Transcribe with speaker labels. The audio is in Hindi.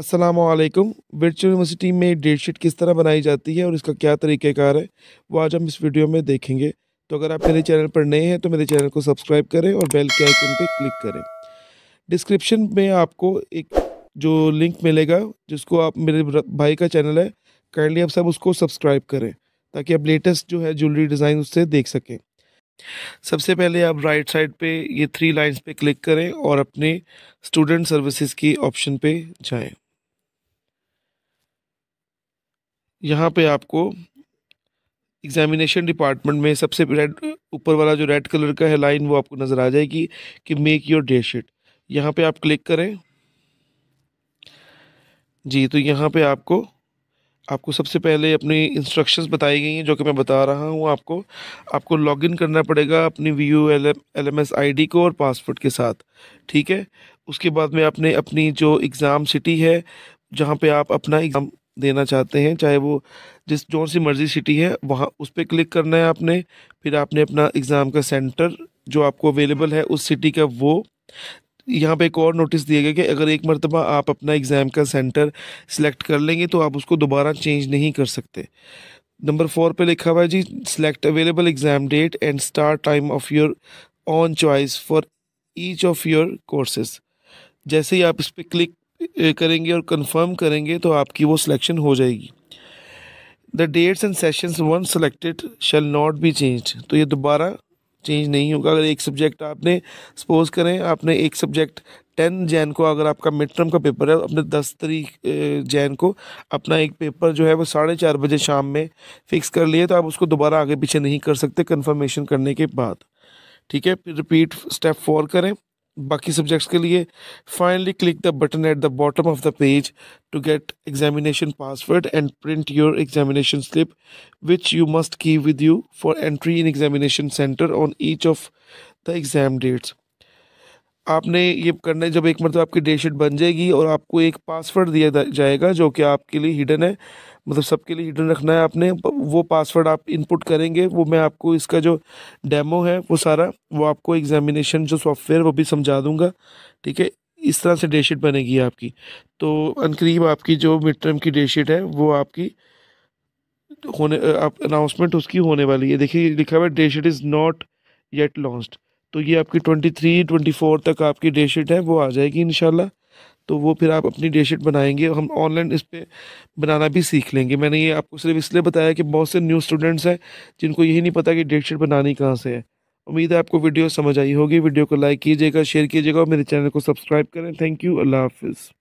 Speaker 1: असलम वर्चुअल यूनिवर्सिटी में डेट शीट किस तरह बनाई जाती है और इसका क्या तरीक़ेकार है वो आज हम इस वीडियो में देखेंगे तो अगर आप मेरे चैनल पर नए हैं तो मेरे चैनल को सब्सक्राइब करें और बेल के आइकन पर क्लिक करें डिस्क्रिप्शन में आपको एक जो लिंक मिलेगा जिसको आप मेरे भाई का चैनल है काइंडली आप सब उसको सब्सक्राइब करें ताकि आप लेटेस्ट जो है ज्वेलरी डिज़ाइन उससे देख सकें सबसे पहले आप राइट साइड पे ये थ्री लाइंस पे क्लिक करें और अपने स्टूडेंट सर्विसेज की ऑप्शन पे जाएं यहाँ पे आपको एग्जामिनेशन डिपार्टमेंट में सबसे रेड ऊपर वाला जो रेड कलर का है लाइन वो आपको नज़र आ जाएगी कि मेक योर डे शीट यहाँ पे आप क्लिक करें जी तो यहाँ पे आपको आपको सबसे पहले अपनी इंस्ट्रक्शंस बताई गई हैं जो कि मैं बता रहा हूँ आपको आपको लॉगिन करना पड़ेगा अपनी V U L M S I D को और पासवर्ड के साथ ठीक है उसके बाद में आपने अपनी जो एग्ज़ाम सिटी है जहाँ पे आप अपना एग्ज़ाम देना चाहते हैं चाहे वो जिस जो सी मर्ज़ी सिटी है वहाँ उस पर क्लिक करना है आपने फिर आपने अपना एग्ज़ाम का सेंटर जो आपको अवेलेबल है उस सिटी का वो यहाँ पे एक और नोटिस दिया गया कि अगर एक मरतबा आप अपना एग्ज़ाम का सेंटर सिलेक्ट कर लेंगे तो आप उसको दोबारा चेंज नहीं कर सकते नंबर फोर पे लिखा हुआ है जी select available exam date and start time of your own choice for each of your courses जैसे ही आप इस पर क्लिक करेंगे और कन्फर्म करेंगे तो आपकी वो सिलेक्शन हो जाएगी the dates and session one selected shall not be change तो ये दोबारा चेंज नहीं होगा अगर एक सब्जेक्ट आपने सपोज करें आपने एक सब्जेक्ट टेन जैन को अगर आपका मिड टर्म का पेपर है अपने दस तरीक जैन को अपना एक पेपर जो है वो साढ़े चार बजे शाम में फिक्स कर लिए तो आप उसको दोबारा आगे पीछे नहीं कर सकते कन्फर्मेशन करने के बाद ठीक है फिर रिपीट स्टेप फोर करें बाकी सब्जेक्ट्स के लिए finally click the button at the bottom of the page to get examination password and print your examination slip which you must keep with you for entry in examination centre on each of the exam dates आपने ये करना है जब एक मतलब आपकी डे शीट बन जाएगी और आपको एक पासवर्ड दिया जाएगा जो कि आपके लिए हिडन है मतलब सबके लिए हिडन रखना है आपने वो पासवर्ड आप इनपुट करेंगे वो मैं आपको इसका जो डेमो है वो सारा वो आपको एग्जामिनेशन जो सॉफ्टवेयर वो भी समझा दूंगा ठीक है इस तरह से डे शीट बनेगी आपकी तो अनकरीब आपकी जो मिड टर्म की डे शीट है वो आपकी होने आप अनाउंसमेंट उसकी होने वाली है देखिए लिखा हुआ day sheet is not yet launched तो ये आपकी ट्वेंटी थ्री ट्वेंटी फोर तक आपकी डे शीट है वो आ जाएगी इन तो वो फिर आप अपनी डे शीट बनाएंगे हम ऑनलाइन इस पर बनाना भी सीख लेंगे मैंने ये आपको सिर्फ इसलिए बताया कि बहुत से न्यू स्टूडेंट्स हैं जिनको यही नहीं पता कि डेट शीट बनानी कहाँ से है उम्मीद है आपको वीडियो समझ आई होगी वीडियो को लाइक कीजिएगा शेयर कीजिएगा और मेरे चैनल को सब्सक्राइब करें थैंक यू अल्लाह हाफिज़